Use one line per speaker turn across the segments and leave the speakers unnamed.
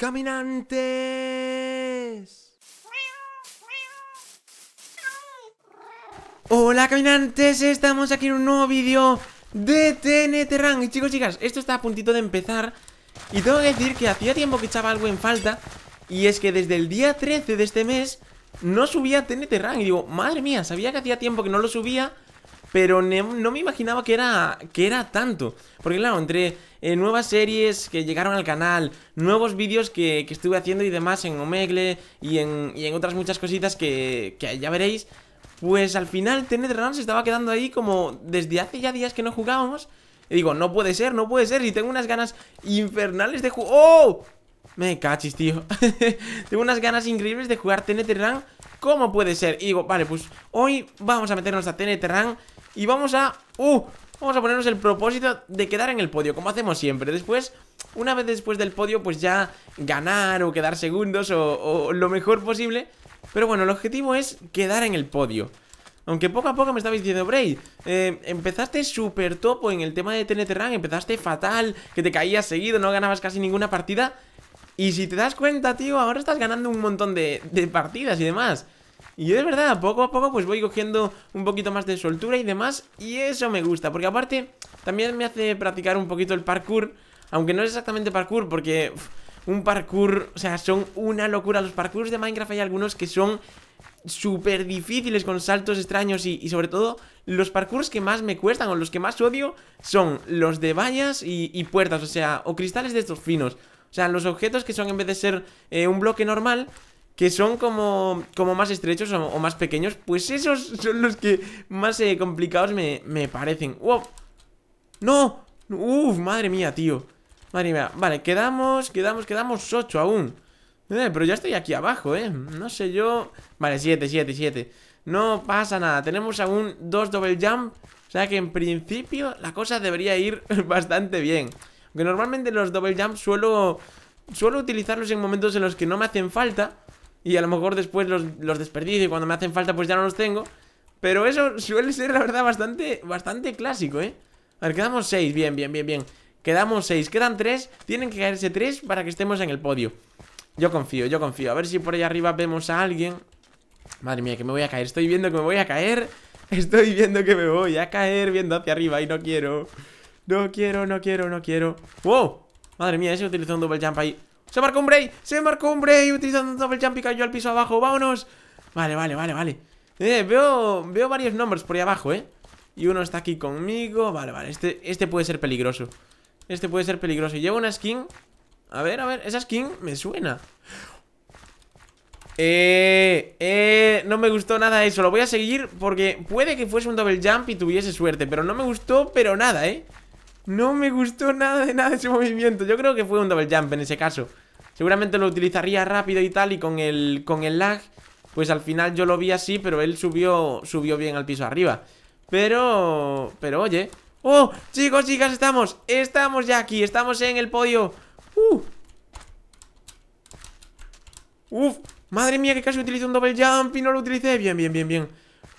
¡Caminantes! Hola caminantes, estamos aquí en un nuevo vídeo de TNT Run Y chicos chicas, esto está a puntito de empezar Y tengo que decir que hacía tiempo que echaba algo en falta Y es que desde el día 13 de este mes No subía TNT Run Y digo, madre mía, sabía que hacía tiempo que no lo subía pero no me imaginaba que era, que era tanto. Porque claro, entre eh, nuevas series que llegaron al canal, nuevos vídeos que, estuve haciendo y demás en Omegle y en, y en otras muchas cositas que, que, ya veréis, pues al final Tenet Run se estaba quedando ahí como desde hace ya días que no jugábamos. Y digo, no puede ser, no puede ser, y tengo unas ganas infernales de jugar... ¡Oh! Me cachis, tío. tengo unas ganas increíbles de jugar Tenet Run ¿Cómo puede ser? Y digo, vale, pues hoy vamos a meternos a TNT Run y vamos a... ¡Uh! Vamos a ponernos el propósito de quedar en el podio, como hacemos siempre. Después, una vez después del podio, pues ya ganar o quedar segundos o, lo mejor posible. Pero bueno, el objetivo es quedar en el podio. Aunque poco a poco me estabais diciendo, Bray, eh, empezaste súper topo en el tema de TNT Run, empezaste fatal, que te caías seguido, no ganabas casi ninguna partida. Y si te das cuenta, tío, ahora estás ganando un montón de, partidas y demás. Y yo de verdad, poco a poco pues voy cogiendo un poquito más de soltura y demás Y eso me gusta, porque aparte también me hace practicar un poquito el parkour Aunque no es exactamente parkour, porque un parkour, o sea, son una locura Los parkours de Minecraft hay algunos que son súper difíciles con saltos extraños y, sobre todo los parkours que más me cuestan o los que más odio son los de vallas y puertas, o sea, o cristales de estos finos o sea, los objetos que son en vez de ser eh, un bloque normal que son como, como más estrechos o, más pequeños, pues esos son los que más eh, complicados me, parecen. ¡Wow! ¡No! ¡Uf! Madre mía, tío. Madre mía. Vale, quedamos, quedamos, quedamos 8 aún. Eh, pero ya estoy aquí abajo, ¿eh? No sé yo... Vale, 7, 7, 7. No pasa nada. Tenemos aún dos double jump. O sea que en principio la cosa debería ir bastante bien. Que normalmente los double Jumps suelo, suelo utilizarlos en momentos en los que no me hacen falta. Y a lo mejor después los, los desperdicio y cuando me hacen falta pues ya no los tengo. Pero eso suele ser, la verdad, bastante, bastante clásico, ¿eh? A ver, quedamos seis. Bien, bien, bien, bien. Quedamos seis. Quedan tres. Tienen que caerse tres para que estemos en el podio. Yo confío, yo confío. A ver si por allá arriba vemos a alguien. Madre mía, que me voy a caer. Estoy viendo que me voy a caer. Estoy viendo que me voy a caer viendo hacia arriba y no quiero. No quiero, no quiero, no quiero. ¡Wow! Madre mía, ese utilizó un double jump ahí. ¡Se marcó un break! ¡Se marcó un break! Utilizando un double jump y cayó al piso abajo. ¡Vámonos! Vale, vale, vale, vale. Eh, veo, veo varios nombres por ahí abajo, ¿eh? Y uno está aquí conmigo. Vale, vale. Este, este puede ser peligroso. Este puede ser peligroso. Llevo una skin. A ver, a ver. Esa skin me suena. Eh, eh, no me gustó nada eso Lo voy a seguir porque puede que fuese un double jump y tuviese suerte Pero no me gustó, pero nada, eh no me gustó nada de nada ese movimiento. Yo creo que fue un double jump en ese caso. Seguramente lo utilizaría rápido y tal y con el, con el lag. Pues al final yo lo vi así, pero él subió, subió bien al piso arriba. Pero... Pero oye... ¡Oh! Chicos, chicas, estamos. Estamos ya aquí. Estamos en el podio. Uf. ¡Uh! ¡Uf! Madre mía, que casi utilizo un double jump y no lo utilicé. Bien, bien, bien, bien.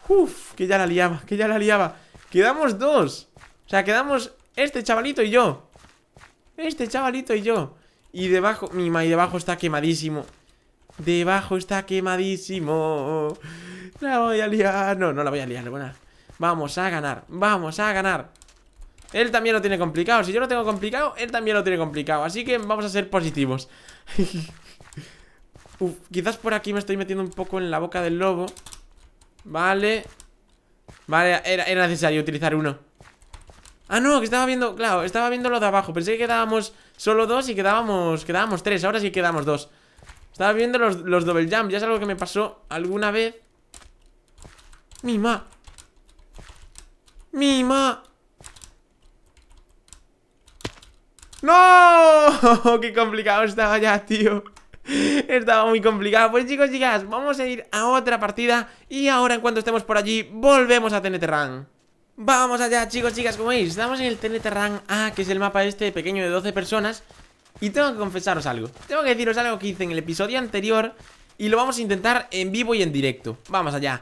¡Uf! Que ya la liaba, que ya la liaba. Quedamos dos. O sea, quedamos este chavalito y yo Este chavalito y yo Y debajo, mi y debajo está quemadísimo Debajo está quemadísimo La voy a liar No, no la voy a liar, buena Vamos a ganar, vamos a ganar Él también lo tiene complicado Si yo lo tengo complicado, él también lo tiene complicado Así que vamos a ser positivos quizás por aquí me estoy metiendo un poco en la boca del lobo Vale Vale, era necesario utilizar uno Ah, no, que estaba viendo, claro, estaba viendo lo de abajo Pensé que quedábamos solo dos y quedábamos Quedábamos tres, ahora sí quedamos dos Estaba viendo los, los double jump Ya es algo que me pasó alguna vez Mi Mi Mima ¡No! ¡Qué complicado estaba ya, tío! Estaba muy complicado Pues chicos, chicas, vamos a ir a otra partida Y ahora en cuanto estemos por allí Volvemos a TNT Run Vamos allá chicos, chicas, como veis, estamos en el Run A, que es el mapa este pequeño de 12 personas Y tengo que confesaros algo, tengo que deciros algo que hice en el episodio anterior Y lo vamos a intentar en vivo y en directo, vamos allá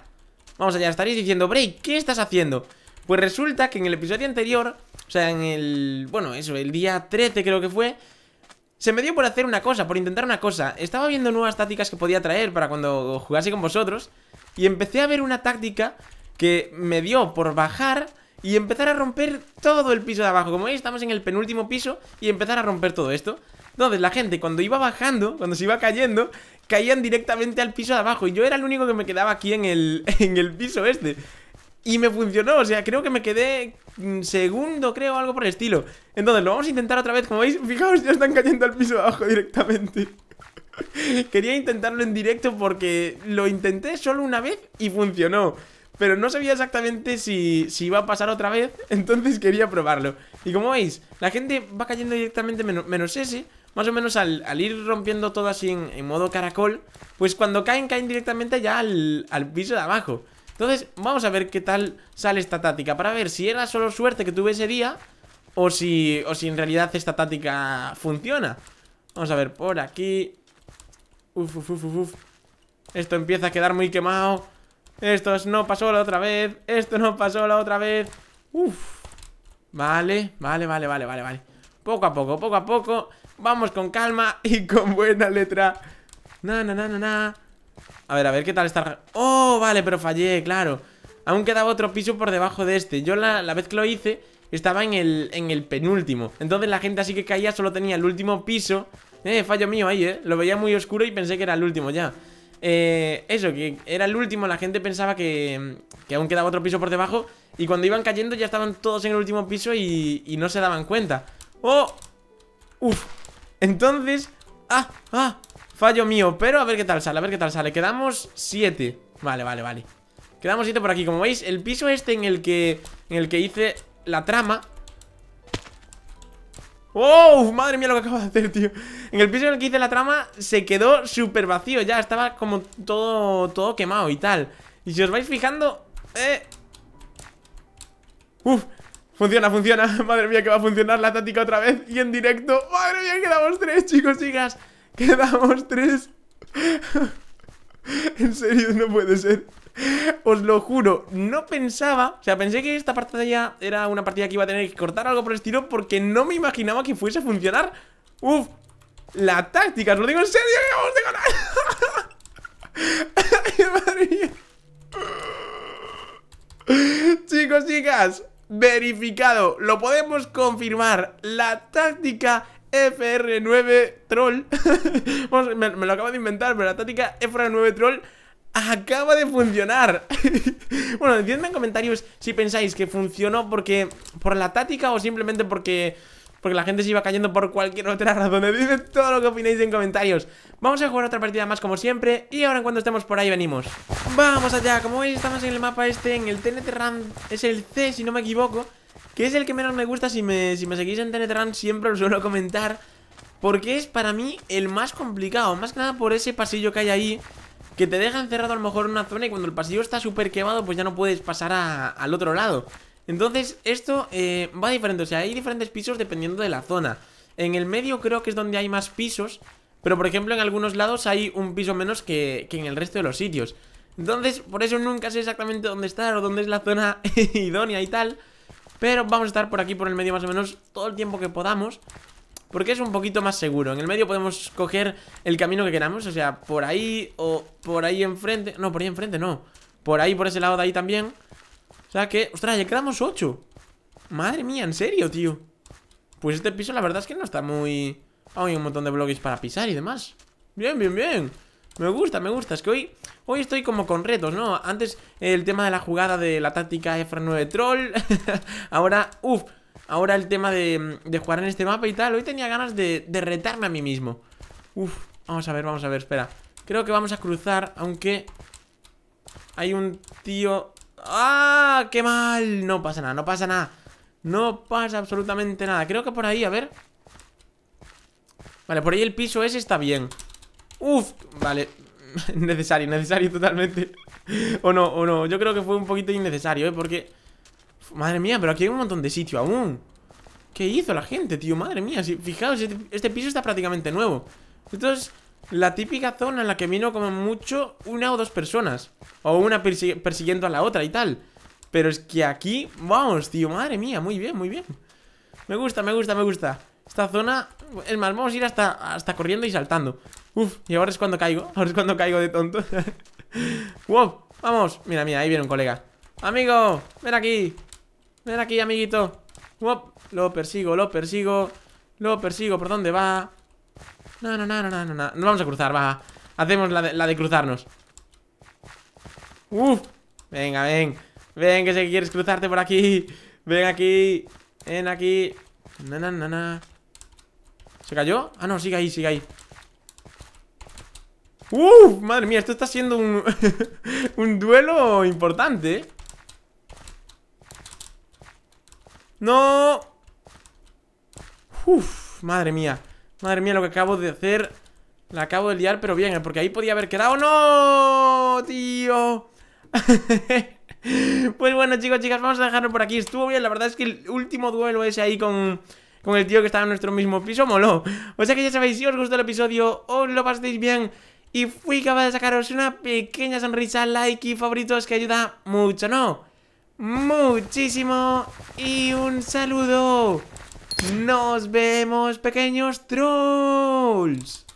Vamos allá, estaréis diciendo, Break, ¿qué estás haciendo? Pues resulta que en el episodio anterior, o sea, en el, bueno, eso, el día 13 creo que fue Se me dio por hacer una cosa, por intentar una cosa Estaba viendo nuevas tácticas que podía traer para cuando jugase con vosotros Y empecé a ver una táctica que me dio por bajar y empezar a romper todo el piso de abajo. Como veis, estamos en el penúltimo piso y empezar a romper todo esto. Entonces, la gente cuando iba bajando, cuando se iba cayendo, caían directamente al piso de abajo. Y yo era el único que me quedaba aquí en el, en el piso este. Y me funcionó, o sea, creo que me quedé segundo, creo, algo por el estilo. Entonces, lo vamos a intentar otra vez. Como veis, fijaos, ya están cayendo al piso de abajo directamente. Quería intentarlo en directo porque lo intenté solo una vez y funcionó. Pero no sabía exactamente si, iba a pasar otra vez Entonces quería probarlo Y como veis, la gente va cayendo directamente menos, ese Más o menos al, ir rompiendo todo así en, modo caracol Pues cuando caen, caen directamente ya al, piso de abajo Entonces vamos a ver qué tal sale esta táctica Para ver si era solo suerte que tuve ese día o si, o si en realidad esta táctica funciona Vamos a ver, por aquí Uf, uf, uf, uf Esto empieza a quedar muy quemado esto no pasó la otra vez Esto no pasó la otra vez Uf Vale, vale, vale, vale, vale, vale Poco a poco, poco a poco Vamos con calma y con buena letra Na, na, na, na, na A ver, a ver qué tal está Oh, vale, pero fallé, claro Aún quedaba otro piso por debajo de este Yo la, vez que lo hice estaba en el, en el penúltimo Entonces la gente así que caía solo tenía el último piso Eh, fallo mío ahí, eh Lo veía muy oscuro y pensé que era el último ya eh, eso, que era el último, la gente pensaba que, que, aún quedaba otro piso por debajo Y cuando iban cayendo ya estaban todos en el último piso y, no se daban cuenta ¡Oh! ¡Uf! Entonces... ¡Ah! ¡Ah! Fallo mío, pero a ver qué tal sale, a ver qué tal sale Quedamos 7 Vale, vale, vale Quedamos siete por aquí, como veis, el piso este en el que, en el que hice la trama ¡Oh! ¡Madre mía lo que acabo de hacer, tío! En el piso en el que hice la trama se quedó súper vacío ya, estaba como todo, todo quemado y tal. Y si os vais fijando... Eh... Uf, Funciona, funciona, madre mía que va a funcionar la tática otra vez Y en directo, madre mía, quedamos tres chicos, chicas Quedamos tres En serio, no puede ser Os lo juro, no pensaba O sea, pensé que esta partida era una partida que iba a tener que cortar algo por el estilo Porque no me imaginaba que fuese a funcionar Uf, la táctica, os lo digo en serio que vamos de Chicos, chicas, verificado, lo podemos confirmar. La táctica FR9 Troll. me, lo acabo de inventar, pero la táctica FR9 Troll acaba de funcionar. bueno, decidme en comentarios si pensáis que funcionó porque por la táctica o simplemente porque porque la gente se iba cayendo por cualquier otra razón. dicen todo lo que opináis en comentarios. Vamos a jugar otra partida más como siempre y ahora en cuanto estemos por ahí venimos. ¡Vamos allá! Como veis estamos en el mapa este, en el TNT Run, es el C si no me equivoco, que es el que menos me gusta si me, si me seguís en TNT Run siempre os suelo comentar. Porque es para mí el más complicado, más que nada por ese pasillo que hay ahí que te deja encerrado a lo mejor en una zona y cuando el pasillo está súper quemado pues ya no puedes pasar al otro lado entonces, esto eh, va diferente. O sea, hay diferentes pisos dependiendo de la zona. En el medio creo que es donde hay más pisos. Pero, por ejemplo, en algunos lados hay un piso menos que, que en el resto de los sitios. Entonces, por eso nunca sé exactamente dónde estar o dónde es la zona idónea y tal. Pero vamos a estar por aquí, por el medio más o menos, todo el tiempo que podamos. Porque es un poquito más seguro. En el medio podemos coger el camino que queramos. O sea, por ahí o por ahí enfrente. No, por ahí enfrente no. Por ahí, por ese lado de ahí también. O sea que, ostras, ya quedamos 8 Madre mía, en serio, tío Pues este piso la verdad es que no está muy... Ah, hay un montón de bloques para pisar y demás Bien, bien, bien me gusta, me gusta, es que hoy, hoy estoy como con retos, ¿no? Antes el tema de la jugada de la táctica F9 Troll Ahora, uff, ahora el tema de, jugar en este mapa y tal Hoy tenía ganas de, de retarme a mí mismo Uff, vamos a ver, vamos a ver, espera Creo que vamos a cruzar, aunque hay un tío ¡Ah! ¡Qué mal! No pasa nada, no pasa nada No pasa absolutamente nada Creo que por ahí, a ver Vale, por ahí el piso ese está bien ¡Uf! Vale Necesario, necesario totalmente O no, o no Yo creo que fue un poquito innecesario, ¿eh? Porque... Madre mía, pero aquí hay un montón de sitio aún ¿Qué hizo la gente, tío? Madre mía si, Fijaos, este, este piso está prácticamente nuevo Entonces... La típica zona en la que vino como mucho una o dos personas. O una persiguiendo a la otra y tal. Pero es que aquí, vamos, tío, madre mía, muy bien, muy bien. Me gusta, me gusta, me gusta. Esta zona, es más, vamos a ir hasta, hasta corriendo y saltando. Uf, y ahora es cuando caigo, ahora es cuando caigo de tonto. wow, vamos. Mira, mira, ahí viene un colega. Amigo, ven aquí. Ven aquí, amiguito. Wow, lo persigo, lo persigo. Lo persigo, ¿por dónde va? No, no, no, no, no, no, no. vamos a cruzar, va. Hacemos la de, cruzarnos. Uf. Venga, ven. Ven, que sé que quieres cruzarte por aquí. Ven aquí. Ven aquí. Na, na, na, na. ¿Se cayó? Ah, no, sigue ahí, sigue ahí. ¡Uf! Madre mía, esto está siendo un, un duelo importante. ¿eh? ¡No! ¡Uf! Madre mía. Madre mía, lo que acabo de hacer La acabo de liar, pero bien, porque ahí podía haber quedado ¡No, tío! pues bueno, chicos, chicas, vamos a dejarlo por aquí Estuvo bien, la verdad es que el último duelo ese ahí con con el tío que estaba en nuestro mismo piso, moló. O sea que ya sabéis, si os gustó el episodio, os lo paséis bien y fui capaz de sacaros una pequeña sonrisa, like y favoritos que ayuda mucho, ¿no? Muchísimo y un saludo. Nos vemos, pequeños trolls.